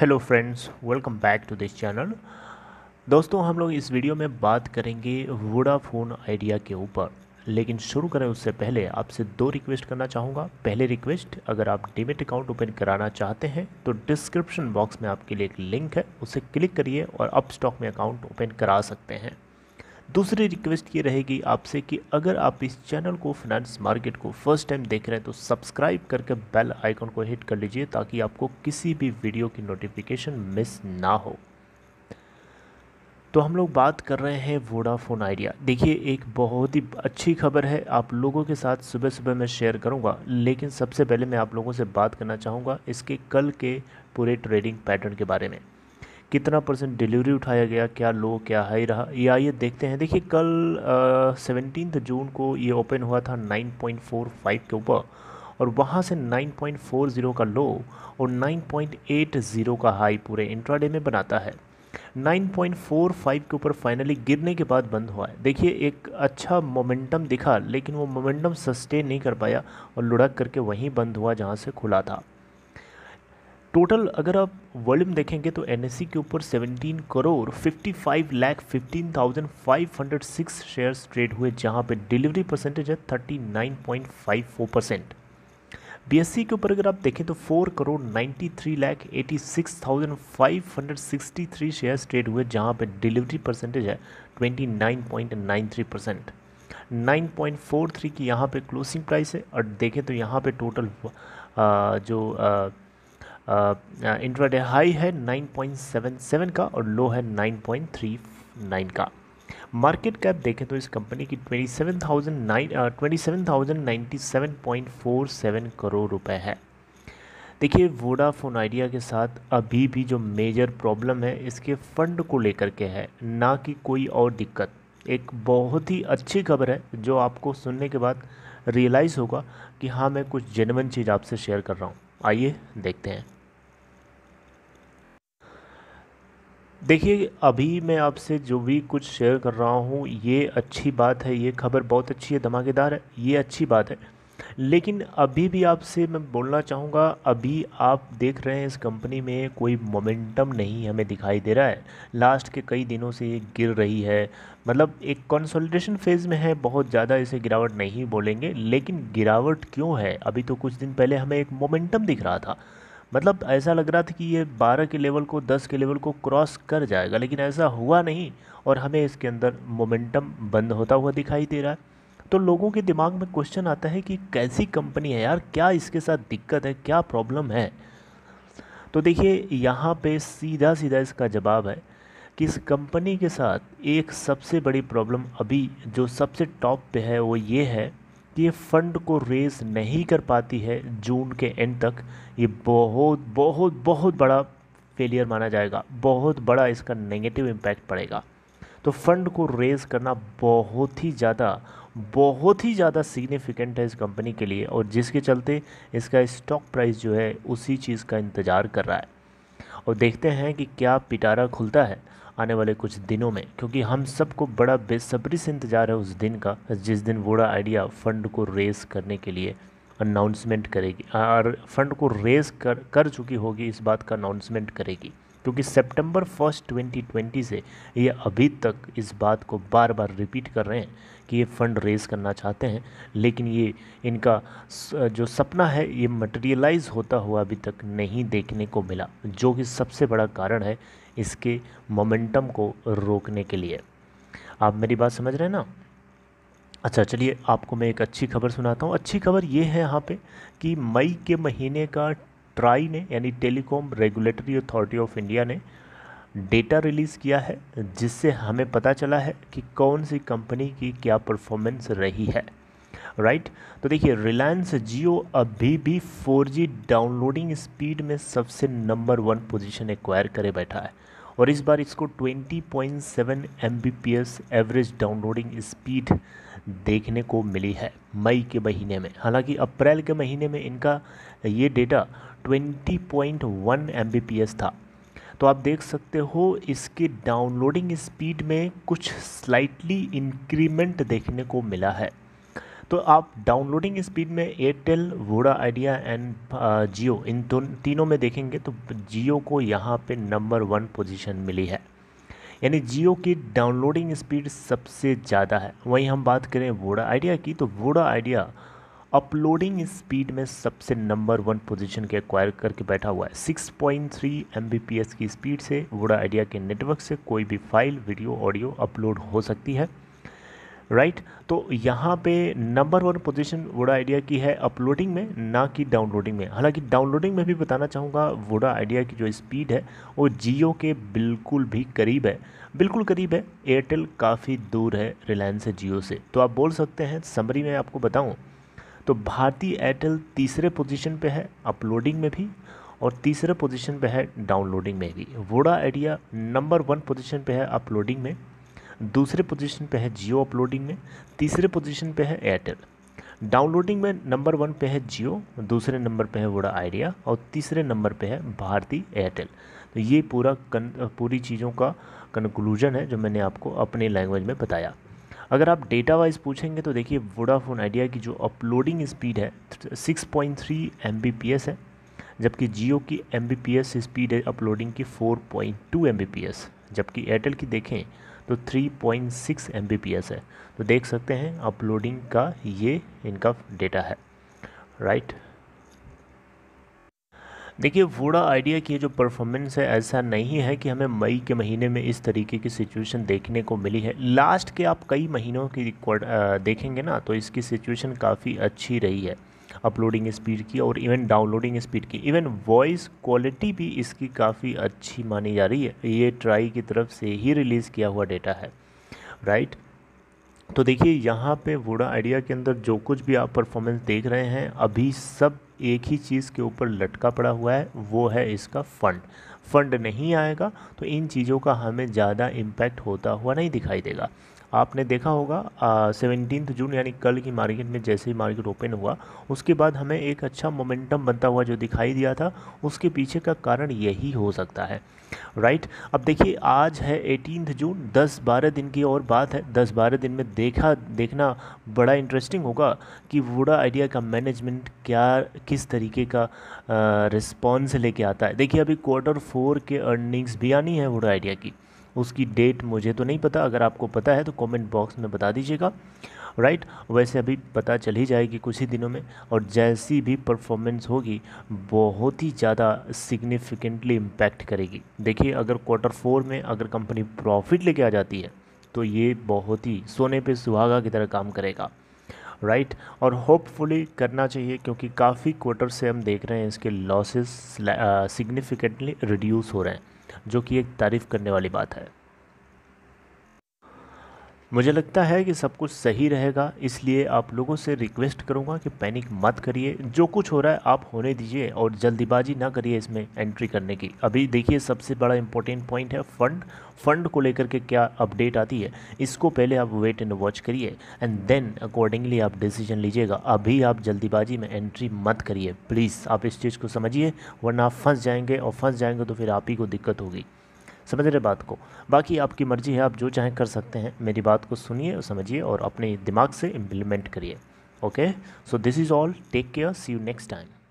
Hello friends welcome back to this channel दोस्तों हम लोग इस वीडियो में बात करेंगे वोडाफोन आइडिया के ऊपर लेकिन शुरू करें उससे पहले आपसे दो रिक्वेस्ट करना चाहूँगा पहले रिक्वेस्ट अगर आप डीमेट अकाउंट ओपन कराना चाहते हैं तो डिस्क्रिप्शन बॉक्स में आपके लिए एक लिंक है उसे क्लिक करिए और अप स्टॉक में अकाउंट ओपन करा सकते हैं दूसरी रिक्वेस्ट ये रहेगी आपसे कि अगर आप इस चैनल को फाइनेंस मार्केट को फर्स्ट टाइम देख रहे हैं तो सब्सक्राइब करके बेल आइकन को हिट कर लीजिए ताकि आपको किसी भी वीडियो की नोटिफिकेशन मिस ना हो तो हम लोग बात कर रहे हैं वोडाफोन आइडिया देखिए एक बहुत ही अच्छी खबर है आप लोगों के साथ सुबह सुबह मैं शेयर करूंगा लेकिन सबसे पहले मैं आप लोगों से बात करना चाहूँगा इसके कल के पूरे ट्रेडिंग पैटर्न के बारे में कितना परसेंट डिलीवरी उठाया गया क्या लो क्या हाई रहा ये आइए देखते हैं देखिए कल सेवनटीन जून को ये ओपन हुआ था 9.45 के ऊपर और वहाँ से 9.40 का लो और 9.80 का हाई पूरे इंट्राडे में बनाता है 9.45 के ऊपर फाइनली गिरने के बाद बंद हुआ है देखिए एक अच्छा मोमेंटम दिखा लेकिन वो मोमेंटम सस्टेन नहीं कर पाया और लुढ़क करके वहीं बंद हुआ जहाँ से खुला था टोटल अगर आप वॉल्यूम देखेंगे तो एन e के ऊपर 17 करोड़ 55 लाख 15,506 शेयर्स ट्रेड हुए जहां पे डिलीवरी परसेंटेज है 39.54 परसेंट बी के ऊपर अगर आप देखें तो 4 करोड़ 93 लाख 86,563 शेयर्स ट्रेड हुए जहां पे डिलीवरी परसेंटेज है 29.93 परसेंट 9.43 की यहाँ पे क्लोजिंग प्राइस है और देखें तो यहाँ पे टोटल जो इंट्राडे हाई है 9.77 का और लो है 9.39 का मार्केट कैप देखें तो इस कंपनी की twenty seven thousand nine twenty seven thousand ninety seven point four seven crore रुपए है देखिए वोडाफोन आइडिया के साथ अभी भी जो मेजर प्रॉब्लम है इसके फंड को लेकर के है ना कि कोई और दिक्कत एक बहुत ही अच्छी खबर है जो आपको सुनने के बाद रियलाइज़ होगा कि हाँ मैं कुछ जेनवन चीज़ आपसे शेयर कर रहा हूँ आइए देखते हैं देखिए अभी मैं आपसे जो भी कुछ शेयर कर रहा हूँ ये अच्छी बात है ये खबर बहुत अच्छी है धमाकेदार है ये अच्छी बात है लेकिन अभी भी आपसे मैं बोलना चाहूँगा अभी आप देख रहे हैं इस कंपनी में कोई मोमेंटम नहीं हमें दिखाई दे रहा है लास्ट के कई दिनों से ये गिर रही है मतलब एक कंसोलिडेशन फेज़ में है बहुत ज़्यादा इसे गिरावट नहीं बोलेंगे लेकिन गिरावट क्यों है अभी तो कुछ दिन पहले हमें एक मोमेंटम दिख रहा था मतलब ऐसा लग रहा था कि ये 12 के लेवल को 10 के लेवल को क्रॉस कर जाएगा लेकिन ऐसा हुआ नहीं और हमें इसके अंदर मोमेंटम बंद होता हुआ दिखाई दे रहा है तो लोगों के दिमाग में क्वेश्चन आता है कि कैसी कंपनी है यार क्या इसके साथ दिक्कत है क्या प्रॉब्लम है तो देखिए यहाँ पे सीधा सीधा इसका जवाब है कि इस कंपनी के साथ एक सबसे बड़ी प्रॉब्लम अभी जो सबसे टॉप पे है वो ये है कि ये फ़ंड को रेज नहीं कर पाती है जून के एंड तक ये बहुत बहुत बहुत बड़ा फेलियर माना जाएगा बहुत बड़ा इसका नेगेटिव इम्पैक्ट पड़ेगा तो फंड को रेज़ करना बहुत ही ज़्यादा बहुत ही ज़्यादा सिग्निफिकेंट है इस कंपनी के लिए और जिसके चलते इसका स्टॉक प्राइस जो है उसी चीज़ का इंतज़ार कर रहा है और देखते हैं कि क्या पिटारा खुलता है आने वाले कुछ दिनों में क्योंकि हम सबको बड़ा बेसब्री से इंतज़ार है उस दिन का जिस दिन वोडा आइडिया फ़ंड को रेस करने के लिए अनाउंसमेंट करेगी और फंड को रेस कर कर चुकी होगी इस बात का अनाउंसमेंट करेगी क्योंकि सितंबर फर्स्ट 2020 से ये अभी तक इस बात को बार बार रिपीट कर रहे हैं कि ये फ़ंड रेज़ करना चाहते हैं लेकिन ये इनका जो सपना है ये मटेरियलाइज होता हुआ अभी तक नहीं देखने को मिला जो कि सबसे बड़ा कारण है इसके मोमेंटम को रोकने के लिए आप मेरी बात समझ रहे हैं ना अच्छा चलिए आपको मैं एक अच्छी खबर सुनाता हूँ अच्छी खबर ये है यहाँ पे कि मई के महीने का ट्राई ने यानी telecom regulatory authority of India ने डेटा रिलीज़ किया है जिससे हमें पता चला है कि कौन सी कंपनी की क्या परफॉर्मेंस रही है राइट right? तो देखिए रिलायंस जियो अभी भी 4G डाउनलोडिंग स्पीड में सबसे नंबर वन पोजीशन एक्वायर करे बैठा है और इस बार इसको 20.7 पॉइंट एवरेज डाउनलोडिंग स्पीड देखने को मिली है मई के महीने में हालांकि अप्रैल के महीने में इनका ये data twenty point one M था तो आप देख सकते हो इसके डाउनलोडिंग स्पीड में कुछ स्लाइटली इंक्रीमेंट देखने को मिला है तो आप डाउनलोडिंग स्पीड में एयरटेल वोडा आइडिया एंड जियो इन तीनों में देखेंगे तो जियो को यहाँ पे नंबर वन पोजीशन मिली है यानी जियो की डाउनलोडिंग स्पीड सबसे ज़्यादा है वहीं हम बात करें वोडा आइडिया की तो वोडा आइडिया अपलोडिंग स्पीड में सबसे नंबर वन पोजीशन के एक्वायर करके बैठा हुआ है 6.3 पॉइंट की स्पीड से वोडा आइडिया के नेटवर्क से कोई भी फाइल वीडियो ऑडियो अपलोड हो सकती है राइट right? तो यहाँ पे number one position Voda Idea की है अपलोडिंग में ना कि डाउनलोडिंग में हालांकि डाउनलोडिंग में भी बताना चाहूँगा वोडा आइडिया की जो स्पीड है वो जियो के बिल्कुल भी करीब है बिल्कुल करीब है एयरटेल काफ़ी दूर है रिलायंस जियो से तो आप बोल सकते हैं समरी में आपको बताऊँ तो भारती एयरटेल तीसरे पोजीशन पे है अपलोडिंग में भी और तीसरे पोजीशन पे है डाउनलोडिंग में भी Voda Idea number one position पे है अपलोडिंग में दूसरे पोजीशन पे है जियो अपलोडिंग में तीसरे पोजीशन पे है एयरटेल डाउनलोडिंग में नंबर वन पे है जियो दूसरे नंबर पे है वोडा आइडिया और तीसरे नंबर पे है भारती एयरटेल तो ये पूरा कन, पूरी चीज़ों का कंक्लूजन है जो मैंने आपको अपने लैंग्वेज में बताया अगर आप डेटा वाइज पूछेंगे तो देखिए वोडाफोन आइडिया की जो अपलोडिंग स्पीड है 6.3 पॉइंट है जबकि जियो की एम स्पीड है अपलोडिंग की 4.2 पॉइंट जबकि एयरटेल की देखें तो 3.6 पॉइंट है तो देख सकते हैं अपलोडिंग का ये इनका डेटा है राइट right? देखिए वोडा आइडिया की जो परफॉर्मेंस है ऐसा नहीं है कि हमें मई के महीने में इस तरीके की सिचुएशन देखने को मिली है लास्ट के आप कई महीनों की देखेंगे ना तो इसकी सिचुएशन काफ़ी अच्छी रही है अपलोडिंग स्पीड की और इवन डाउनलोडिंग स्पीड की इवन वॉइस क्वालिटी भी इसकी काफ़ी अच्छी मानी जा रही है ये ट्राई की तरफ से ही रिलीज़ किया हुआ डेटा है राइट तो देखिए यहाँ पे वोडा आइडिया के अंदर जो कुछ भी आप परफॉर्मेंस देख रहे हैं अभी सब एक ही चीज़ के ऊपर लटका पड़ा हुआ है वो है इसका फंड फंड नहीं आएगा तो इन चीज़ों का हमें ज़्यादा इम्पैक्ट होता हुआ नहीं दिखाई देगा आपने देखा होगा सेवनटीन जून यानी कल की मार्केट में जैसे ही मार्केट ओपन हुआ उसके बाद हमें एक अच्छा मोमेंटम बनता हुआ जो दिखाई दिया था उसके पीछे का कारण यही हो सकता है राइट अब देखिए आज है एटीनथ जून 10 12 दिन की और बात है 10 12 दिन में देखा देखना बड़ा इंटरेस्टिंग होगा कि वोडा आइडिया का मैनेजमेंट क्या किस तरीके का रिस्पॉन्स लेके आता है देखिए अभी क्वार्टर फोर के अर्निंग्स भी आनी है वोडा आइडिया की उसकी डेट मुझे तो नहीं पता अगर आपको पता है तो कमेंट बॉक्स में बता दीजिएगा राइट वैसे अभी पता चल ही जाएगी कुछ ही दिनों में और जैसी भी परफॉर्मेंस होगी बहुत ही ज़्यादा सिग्निफिकेंटली इम्पैक्ट करेगी देखिए अगर क्वार्टर फोर में अगर कंपनी प्रॉफिट लेके आ जाती है तो ये बहुत ही सोने पर सुहागा की तरह काम करेगा राइट right? और होपफुली करना चाहिए क्योंकि काफ़ी क्वार्टर से हम देख रहे हैं इसके लॉसेस सिग्निफिकेंटली रिड्यूस हो रहे हैं जो कि एक तारीफ़ करने वाली बात है मुझे लगता है कि सब कुछ सही रहेगा इसलिए आप लोगों से रिक्वेस्ट करूँगा कि पैनिक मत करिए जो कुछ हो रहा है आप होने दीजिए और जल्दीबाजी ना करिए इसमें एंट्री करने की अभी देखिए सबसे बड़ा इंपॉर्टेंट पॉइंट है फ़ंड फ़ंड को लेकर के क्या अपडेट आती है इसको पहले आप वेट एंड वॉच करिए एंड देन अकॉर्डिंगली आप डिसीजन लीजिएगा अभी आप जल्दीबाजी में एंट्री मत करिए प्लीज़ आप इस चीज़ को समझिए वरना आप फंस जाएंगे और फंस जाएंगे तो फिर आप ही को दिक्कत होगी समझ रहे बात को बाकी आपकी मर्ज़ी है आप जो चाहें कर सकते हैं मेरी बात को सुनिए और समझिए और अपने दिमाग से इम्प्लीमेंट करिए okay so this is all take care see you next time